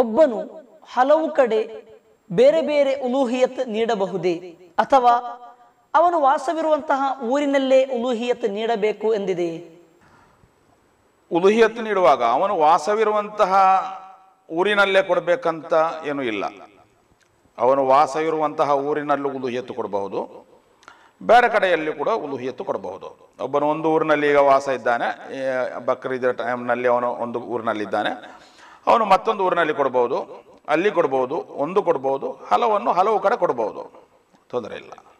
ಒಬ್ಬನು ಹಲವು ಕಡೆ ಬೇರೆ ಬೇರೆ ಉಲೂಹಿಯತ್ ನೀಡಬಹುದೇ ಅಥವಾ ಅವನು ವಾಸವಿರುವಂತಹ ಊರಿನಲ್ಲೇ ಉಲೂಹಿಯತ್ ನೀಡಬೇಕು ಎಂದಿದೆ ಉಲೂಹಿಯತ್ ನೀಡುವಾಗ ಅವನು ವಾಸವಿರುವಂತಹ ಊರಿನಲ್ಲೇ ಕೊಡಬೇಕಂತ ಏನೂ ಇಲ್ಲ ಅವನು ವಾಸವಿರುವಂತಹ ಊರಿನಲ್ಲೂ ಉಲುಹಿಯತ್ತು ಕೊಡಬಹುದು ಬೇರೆ ಕಡೆಯಲ್ಲಿ ಕೂಡ ಉಲುಹಿಯತ್ತು ಕೊಡಬಹುದು ಒಬ್ಬನು ಒಂದು ಊರಿನಲ್ಲಿ ಈಗ ವಾಸ ಇದ್ದಾನೆ ಬಕ್ರೀದ ಟೈಮ್ನಲ್ಲಿ ಅವನು ಒಂದು ಊರಿನಲ್ಲಿದ್ದಾನೆ ಅವನು ಮತ್ತೊಂದು ಊರಿನಲ್ಲಿ ಕೊಡ್ಬೋದು ಅಲ್ಲಿ ಕೊಡ್ಬೋದು ಒಂದು ಕೊಡ್ಬೋದು ಹಲವನ್ನು ಹಲವು ಕಡೆ ಕೊಡ್ಬೋದು ತೊಂದರೆ ಇಲ್ಲ